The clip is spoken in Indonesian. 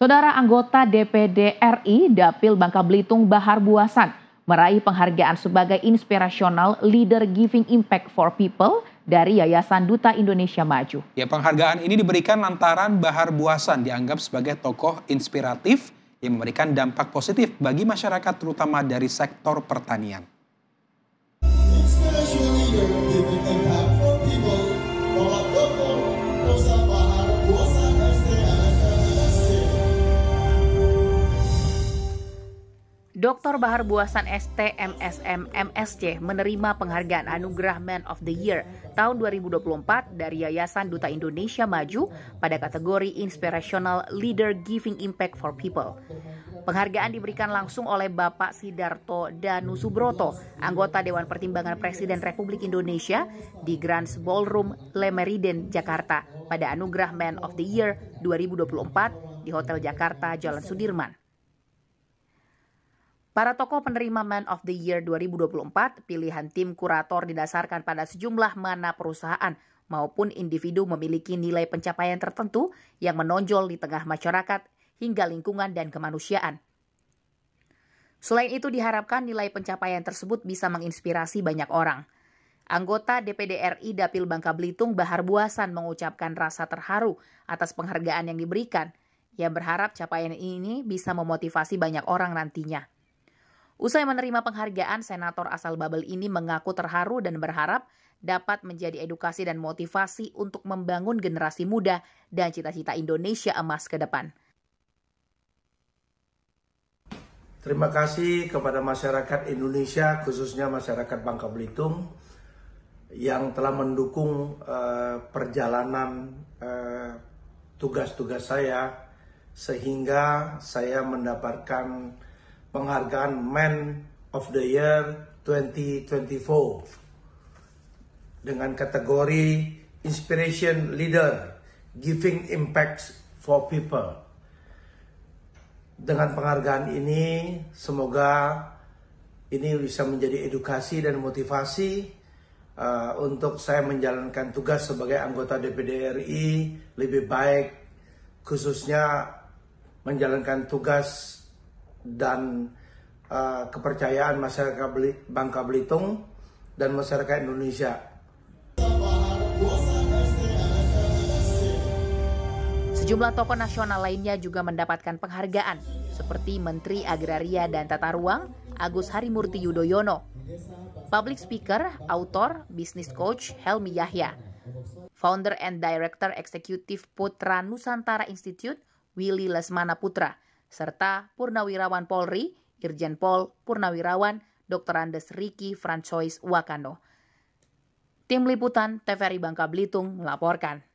Saudara anggota DPD RI Dapil Bangka Belitung Bahar Buasan meraih penghargaan sebagai Inspirasional leader giving impact for people dari Yayasan Duta Indonesia Maju. Ya, penghargaan ini diberikan lantaran Bahar Buasan dianggap sebagai tokoh inspiratif yang memberikan dampak positif bagi masyarakat terutama dari sektor pertanian. Inspirasional leader giving impact for people, Dr. Bahar Buasan ST MSM MSC menerima penghargaan Anugerah Man of the Year tahun 2024 dari Yayasan Duta Indonesia Maju pada kategori Inspirational Leader Giving Impact for People. Penghargaan diberikan langsung oleh Bapak Sidarto Danu Subroto, anggota Dewan Pertimbangan Presiden Republik Indonesia di Grand Ballroom Le Meridien Jakarta pada Anugerah Man of the Year 2024 di Hotel Jakarta Jalan Sudirman. Para tokoh penerima Man of the Year 2024, pilihan tim kurator didasarkan pada sejumlah mana perusahaan maupun individu memiliki nilai pencapaian tertentu yang menonjol di tengah masyarakat hingga lingkungan dan kemanusiaan. Selain itu diharapkan nilai pencapaian tersebut bisa menginspirasi banyak orang. Anggota DPD RI Dapil Bangka Belitung Bahar Buasan mengucapkan rasa terharu atas penghargaan yang diberikan. Ia berharap capaian ini bisa memotivasi banyak orang nantinya. Usai menerima penghargaan, senator asal Babel ini mengaku terharu dan berharap dapat menjadi edukasi dan motivasi untuk membangun generasi muda dan cita-cita Indonesia emas ke depan. Terima kasih kepada masyarakat Indonesia, khususnya masyarakat Bangka Belitung yang telah mendukung uh, perjalanan tugas eh, tugas-tugas saya sehingga saya mendapatkan penghargaan Man of the Year 2024 dengan kategori Inspiration Leader Giving Impacts for People. Dengan penghargaan ini, semoga ini bisa menjadi edukasi dan motivasi uh, untuk saya menjalankan tugas sebagai anggota DPD RI lebih baik, khususnya menjalankan tugas dan uh, kepercayaan masyarakat Beli, Bangka Belitung dan masyarakat Indonesia. Sejumlah tokoh nasional lainnya juga mendapatkan penghargaan, seperti Menteri Agraria dan Tata Ruang Agus Harimurti Yudhoyono, public speaker, Autor, business coach Helmi Yahya, founder and director executive Putra Nusantara Institute Willy Lesmana Putra, serta Purnawirawan Polri, Irjen Pol Purnawirawan Dr. Andes Riki Francois Wakano. Tim Liputan TVRI Bangka Belitung melaporkan.